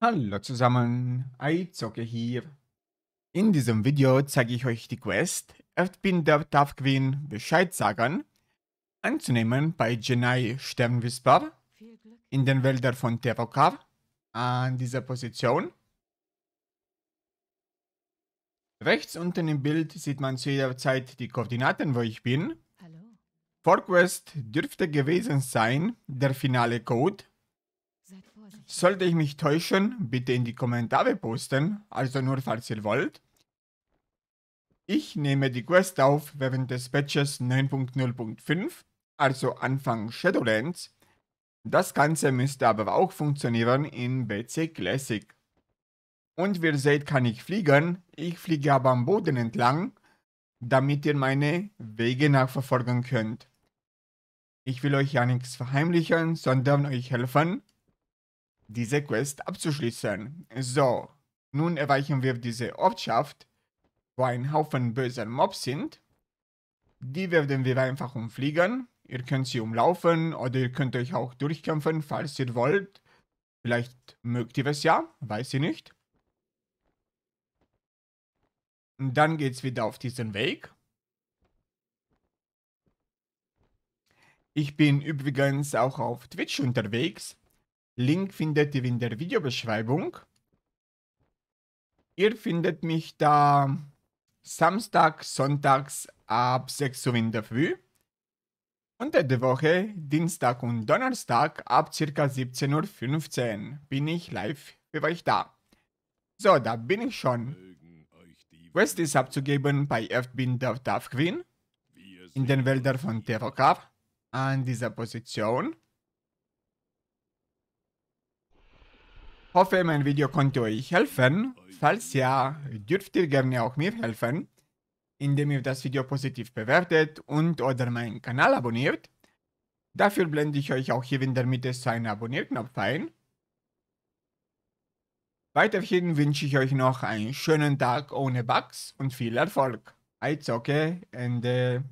Hallo zusammen, iZocke hier. In diesem Video zeige ich euch die Quest Erdbinder Darf Queen Bescheid sagen anzunehmen bei Genai Sternwisper in den Wäldern von Tevokar an dieser Position. Rechts unten im Bild sieht man zu jeder Zeit die Koordinaten, wo ich bin. Vorquest dürfte gewesen sein der finale Code sollte ich mich täuschen, bitte in die Kommentare posten, also nur falls ihr wollt. Ich nehme die Quest auf während des Patches 9.0.5, also Anfang Shadowlands. Das Ganze müsste aber auch funktionieren in BC Classic. Und wie ihr seht, kann ich fliegen. Ich fliege aber am Boden entlang, damit ihr meine Wege nachverfolgen könnt. Ich will euch ja nichts verheimlichen, sondern euch helfen, diese Quest abzuschließen. So, nun erreichen wir diese Ortschaft, wo ein Haufen böser Mobs sind. Die werden wir einfach umfliegen. Ihr könnt sie umlaufen oder ihr könnt euch auch durchkämpfen, falls ihr wollt. Vielleicht mögt ihr es ja, weiß ich nicht. Und dann geht's wieder auf diesen Weg. Ich bin übrigens auch auf Twitch unterwegs. Link findet ihr in der Videobeschreibung. Ihr findet mich da Samstag, Sonntags ab 6 Uhr in der Früh. Unter der Woche, Dienstag und Donnerstag ab ca. 17.15 Uhr bin ich live für euch da. So, da bin ich schon. Quest ist abzugeben bei Erdbin der Tafquin in den Wäldern von Terokar an dieser Position. Hoffe, mein Video konnte euch helfen. Falls ja, dürft ihr gerne auch mir helfen, indem ihr das Video positiv bewertet und oder meinen Kanal abonniert. Dafür blende ich euch auch hier in der Mitte seinen Abonnierknopf ein. Weiterhin wünsche ich euch noch einen schönen Tag ohne Bugs und viel Erfolg. Eizocke, Ende.